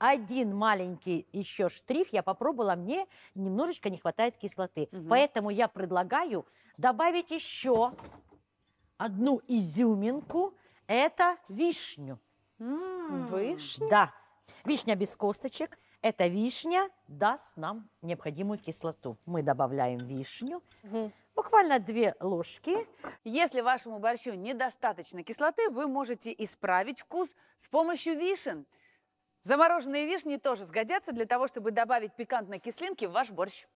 один маленький еще штрих я попробовала, мне немножечко не хватает кислоты. Угу. Поэтому я предлагаю добавить еще одну изюминку. Это вишню. Вишня? Да. Вишня без косточек. Эта вишня даст нам необходимую кислоту. Мы добавляем вишню. Угу. Буквально две ложки. Если вашему борщу недостаточно кислоты, вы можете исправить вкус с помощью вишен – Замороженные вишни тоже сгодятся для того, чтобы добавить пикантной кислинки в ваш борщ.